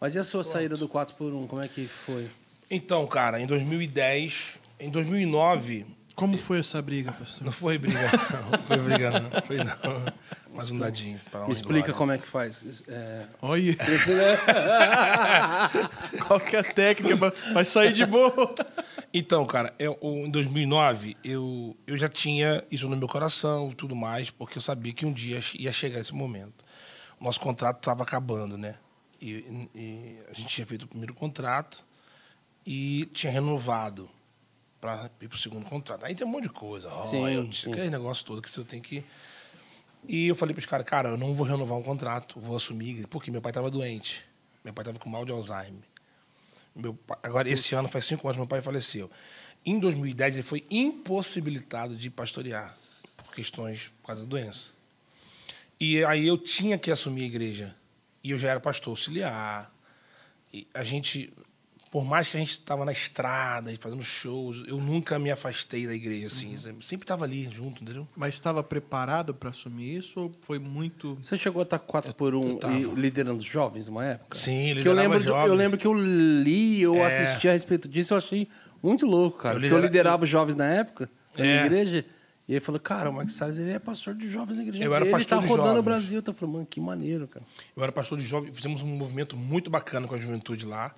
Mas e a sua Pronto. saída do 4x1, como é que foi? Então, cara, em 2010, em 2009... Como foi essa briga, professor? Não foi briga, não. Foi briga, não. Foi não. Mais um dadinho. Me explica né? como é que faz. É... Olha. Qual que é a técnica? Vai sair de boa. Então, cara, eu, em 2009, eu, eu já tinha isso no meu coração e tudo mais, porque eu sabia que um dia ia chegar esse momento. Nosso contrato estava acabando, né? E, e a gente tinha feito o primeiro contrato e tinha renovado para ir para o segundo contrato. Aí tem um monte de coisa, royalties, oh, aquele negócio todo que você tem que. E eu falei para os caras, cara, eu não vou renovar um contrato, vou assumir, porque meu pai estava doente. Meu pai estava com mal de Alzheimer. Meu pai, agora, esse ano, faz cinco anos, meu pai faleceu. Em 2010, ele foi impossibilitado de pastorear por questões por causa da doença. E aí eu tinha que assumir a igreja. E eu já era pastor auxiliar. E a gente, por mais que a gente estava na estrada e fazendo shows, eu nunca me afastei da igreja, assim. Uhum. Sempre estava ali junto, entendeu? Mas estava preparado para assumir isso ou foi muito. Você chegou a estar 4 por 1 um liderando jovens uma época? Sim, liderando que eu lembro do, Eu lembro que eu li, ou é. assisti a respeito disso, eu achei muito louco, cara. Eu liderava, eu liderava jovens na época, na é. igreja. E ele falou, cara, o Max Salles ele é pastor de jovens na igreja. Eu era pastor ele tá de rodando jovens. o Brasil. Tá falando, mano, que maneiro, cara. Eu era pastor de jovens, fizemos um movimento muito bacana com a juventude lá.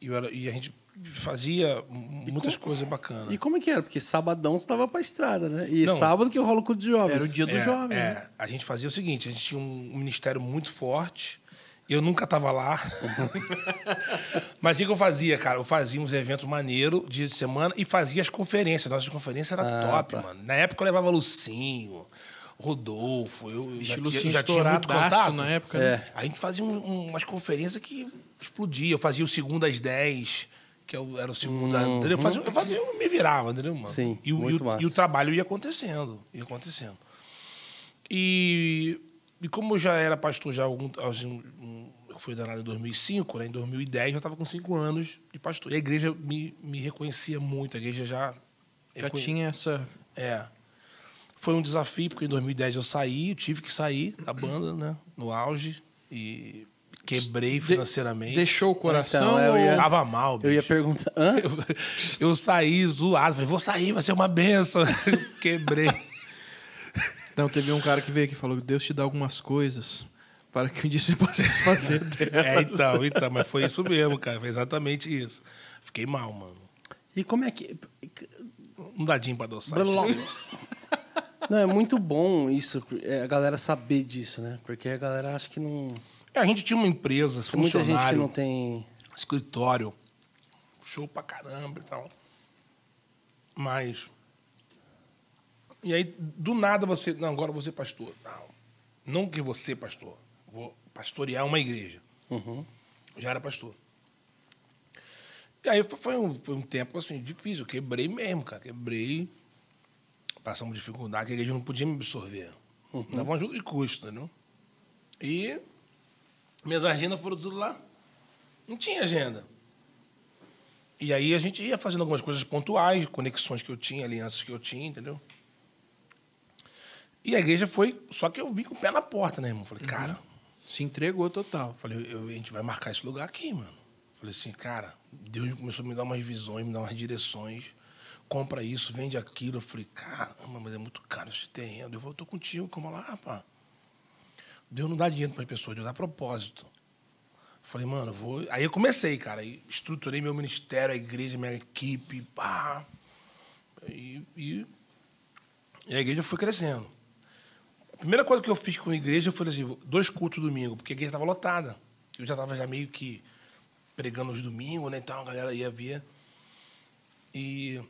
E, era, e a gente fazia e muitas como, coisas bacanas. E como é que era? Porque sabadão você para a estrada, né? E Não, sábado que rola o culto de jovens. Era o dia do é, jovem. É. Né? A gente fazia o seguinte: a gente tinha um ministério muito forte eu nunca tava lá. Mas o que eu fazia, cara? Eu fazia uns eventos maneiros, dia de semana, e fazia as conferências. Nossas conferências era ah, top, tá. mano. Na época eu levava Lucinho, Rodolfo, eu já, Lucinho já tinha muito contato. na época. É. Né? A gente fazia um, umas conferências que explodia. Eu fazia o segundo às 10, que eu, é era o segundo, hum, Eu fazia, eu fazia, eu me virava, entendeu, mano? Sim, e, muito e, massa. e o trabalho ia acontecendo, ia acontecendo. E e como eu já era pastor já algum, assim, um, eu fui danado em 2005, né? em 2010 eu estava com cinco anos de pastor. E a igreja me, me reconhecia muito, a igreja já... Já reconhe... tinha essa... É. Foi um desafio, porque em 2010 eu saí, eu tive que sair da banda, né? No auge. E quebrei financeiramente. deixou o então, coração? Então, eu ia, tava mal, bicho. Eu ia perguntar. Hã? Eu, eu saí zoado, falei, vou sair, vai ser uma benção. quebrei. Não, teve um cara que veio aqui e falou: Deus te dá algumas coisas para que um dia você possa se fazer é, delas. É, então, então, mas foi isso mesmo, cara. Foi exatamente isso. Fiquei mal, mano. E como é que. Um dadinho para adoçar. Assim. Não, é muito bom isso, é, a galera saber disso, né? Porque a galera acha que não. É, a gente tinha uma empresa, tem muita gente que não tem. Escritório, show pra caramba e tal. Mas e aí, do nada, você. Não, agora você pastor. Não, não que você pastor. Vou pastorear uma igreja. Uhum. Já era pastor. E aí foi um, foi um tempo assim, difícil. Eu quebrei mesmo, cara. Quebrei. Passamos dificuldade, que a igreja não podia me absorver. Uhum. Dava uma ajuda de custo, né? E minhas agendas foram tudo lá. Não tinha agenda. E aí a gente ia fazendo algumas coisas pontuais, conexões que eu tinha, alianças que eu tinha, entendeu? E a igreja foi. Só que eu vim com o pé na porta, né, irmão? Falei, uhum. cara. Se entregou total. Falei, eu, a gente vai marcar esse lugar aqui, mano. Falei assim, cara, Deus começou a me dar umas visões, me dar umas direções. Compra isso, vende aquilo. Eu falei, caramba, mas é muito caro esse terreno. Eu falei, tô contigo, como lá, rapaz. Deus não dá dinheiro para as pessoas, Deus dá propósito. Falei, mano, vou. Aí eu comecei, cara. Aí estruturei meu ministério, a igreja, minha equipe, pá. E, e, e a igreja foi crescendo. A primeira coisa que eu fiz com a igreja foi assim, dois cultos domingo, porque a igreja estava lotada. Eu já estava já meio que pregando os domingos, né? Então a galera ia ver. E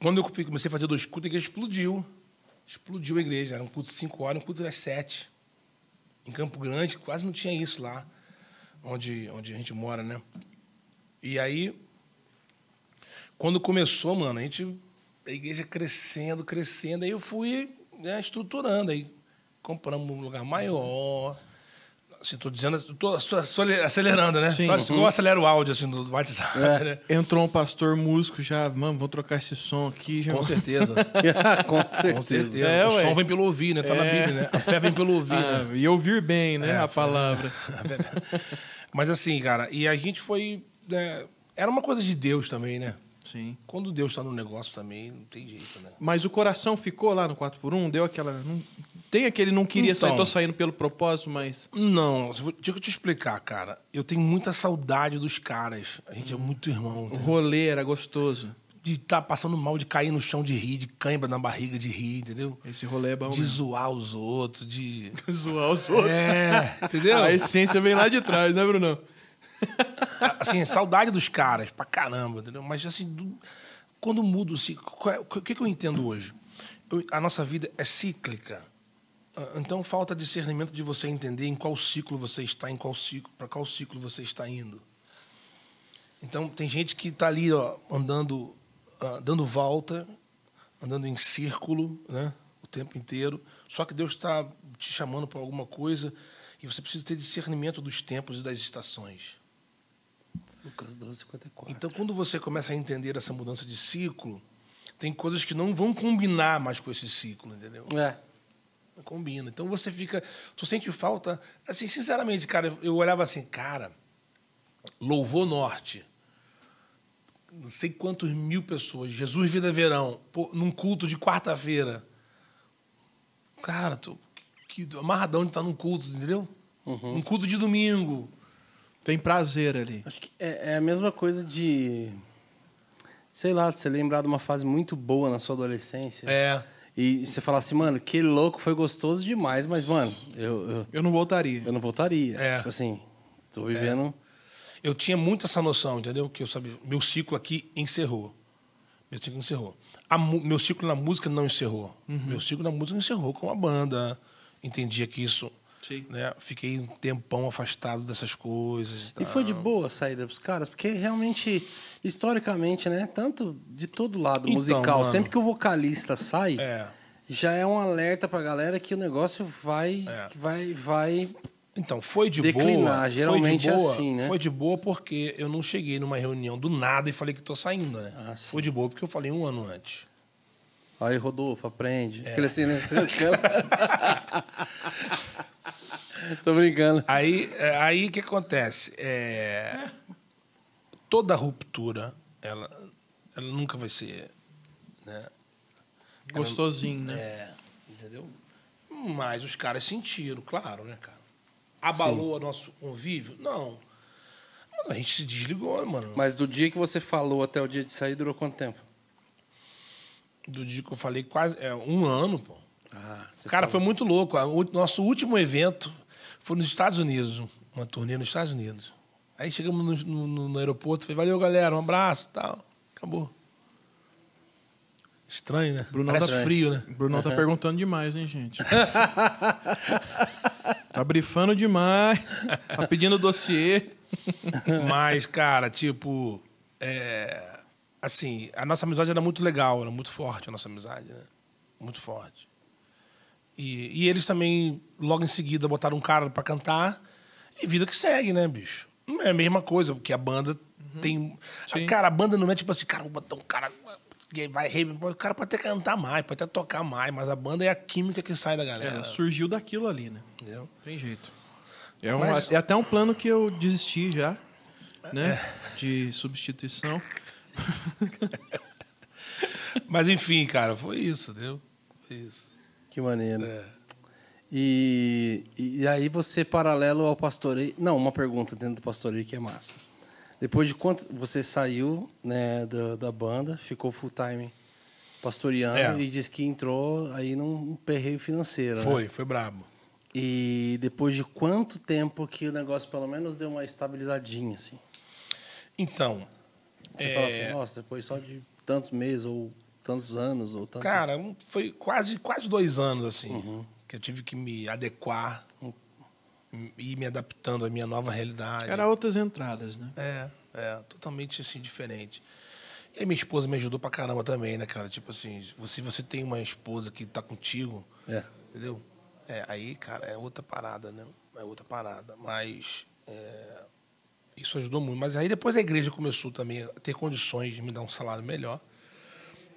quando eu comecei a fazer dois cultos, a igreja explodiu. Explodiu a igreja. Era um culto de 5 horas, um culto das 7. Em Campo Grande, quase não tinha isso lá, onde, onde a gente mora, né? E aí, quando começou, mano, a gente. A igreja crescendo, crescendo. Aí eu fui né, estruturando. Aí compramos um lugar maior. Assim, tô dizendo, tô acelerando, né? Sim. Só, eu uhum. acelero o áudio, assim, do WhatsApp, é. né? Entrou um pastor músico já, mano, vou trocar esse som aqui. Já... Com, certeza. Com certeza. Com certeza. É, o ué. som vem pelo ouvir, né? Tá é. na Bíblia, né? A fé vem pelo ouvir, ah, né? E ouvir bem, né? É, a palavra. Mas assim, cara, e a gente foi... Né, era uma coisa de Deus também, né? Sim. Quando Deus está no negócio também, não tem jeito, né? Mas o coração ficou lá no 4x1, deu aquela. Não... Tem aquele não queria então, sair, tô então. saindo pelo propósito, mas. Não, deixa eu te explicar, cara. Eu tenho muita saudade dos caras. A gente hum. é uhum. muito irmão. Entendeu? O rolê era gostoso. De estar tá passando mal, de cair no chão de rir, de cãibra na barriga de rir, entendeu? Esse rolê é bom. De mesmo. zoar os outros, de. zoar os outros? É, entendeu? A essência vem lá de trás, né, Brunão? assim, saudade dos caras, pra caramba, entendeu? Mas assim, do, quando mudo-se, assim, é, o que, que eu entendo hoje? Eu, a nossa vida é cíclica. Ah, então falta discernimento de você entender em qual ciclo você está, em qual ciclo, para qual ciclo você está indo. Então tem gente que está ali ó, andando, uh, dando volta, andando em círculo, né, o tempo inteiro. Só que Deus está te chamando para alguma coisa e você precisa ter discernimento dos tempos e das estações. Lucas 12, 54. Então, quando você começa a entender essa mudança de ciclo, tem coisas que não vão combinar mais com esse ciclo, entendeu? É. Não combina. Então você fica. Tu sente falta. Assim, sinceramente, cara, eu olhava assim, cara, louvor norte. Não sei quantos mil pessoas. Jesus Vida Verão, pô, num culto de quarta-feira. Cara, tô que, amarradão de estar num culto, entendeu? Uhum. Um culto de domingo. Tem prazer ali. Acho que é, é a mesma coisa de. Sei lá, você lembrar de uma fase muito boa na sua adolescência. É. E você falar assim, mano, que louco, foi gostoso demais, mas, mano, eu. Eu, eu não voltaria. Eu não voltaria. É. Tipo assim, tô é. vivendo. É. Eu tinha muito essa noção, entendeu? Que eu sabia. Meu ciclo aqui encerrou. Meu ciclo encerrou. A, meu ciclo na música não encerrou. Uhum. Meu ciclo na música encerrou com a banda. Entendia que isso Sim. Né? Fiquei um tempão afastado dessas coisas. E, e foi de boa a saída dos caras, porque realmente, historicamente, né? Tanto de todo lado então, musical, mano, sempre que o vocalista sai, é. já é um alerta pra galera que o negócio vai. É. vai, vai então, foi de declinar. boa. Geralmente foi de é boa, é assim, né? Foi de boa porque eu não cheguei numa reunião do nada e falei que tô saindo, né? Ah, foi de boa porque eu falei um ano antes. Aí, Rodolfo, aprende. É. Crescendo. Assim, né? Tô brincando. Aí, é, aí o que acontece? É, toda ruptura, ela, ela nunca vai ser. Né? Gostosinho, ela, né? É, entendeu? Mas os caras sentiram, claro, né, cara? Abalou o nosso convívio? Não. A gente se desligou, mano. Mas do dia que você falou até o dia de sair, durou quanto tempo? Do dia que eu falei, quase. É, um ano, pô. Ah, cara, falou. foi muito louco. O nosso último evento foi nos Estados Unidos, uma turnê nos Estados Unidos. Aí chegamos no, no, no aeroporto, falei, valeu galera, um abraço e tal. Acabou. Estranho, né? Bruno Parece tá frio, né? Bruno uhum. tá perguntando demais, hein, gente? tá brifando demais. Tá pedindo dossiê. Mas, cara, tipo. É... Assim, a nossa amizade era muito legal, era muito forte a nossa amizade, né? Muito forte. E, e eles também, logo em seguida, botaram um cara para cantar. E vida que segue, né, bicho? Não é a mesma coisa, porque a banda uhum. tem. cara, a banda não é tipo assim, cara, vou botar um cara. Vai rei O cara pode até cantar mais, pode até tocar mais, mas a banda é a química que sai da galera. É, surgiu daquilo ali, né? Entendeu? Tem jeito. É, um, mas... é até um plano que eu desisti já, né? É. De substituição. mas enfim, cara, foi isso, entendeu? Foi isso. Que maneiro. É. E, e aí você, paralelo ao pastoreio... Não, uma pergunta dentro do pastoreio que é massa. Depois de quanto você saiu né, da, da banda, ficou full-time pastoreando é. e disse que entrou aí num perreio financeiro. Né? Foi, né? foi brabo. E depois de quanto tempo que o negócio pelo menos deu uma estabilizadinha, assim? Então. Você é... fala assim, nossa, depois só de tantos meses ou tantos anos ou tanto... Cara, foi quase quase dois anos assim uhum. que eu tive que me adequar hum. e me adaptando à minha nova realidade. Era outras entradas, né? É, é totalmente assim diferente. E aí minha esposa me ajudou pra caramba também, né, cara? Tipo assim, se você, você tem uma esposa que tá contigo, é. entendeu? É, aí, cara, é outra parada, né? É outra parada. Mas é, isso ajudou muito. Mas aí depois a igreja começou também a ter condições de me dar um salário melhor.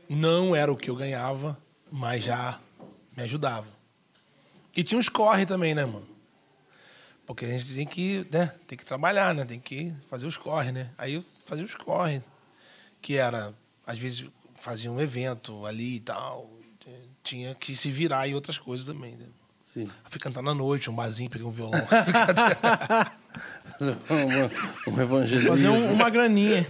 Não era o que eu ganhava, mas já me ajudava. E tinha uns corre também, né, mano? Porque a gente tem que, né, tem que trabalhar, né? Tem que fazer os corre, né? Aí fazia os corre, que era, às vezes, fazia um evento ali e tal. Tinha que se virar e outras coisas também, né? Sim. fui cantando à noite, um barzinho, peguei um violão. Fazer um, um evangelismo. Fazer um, uma graninha.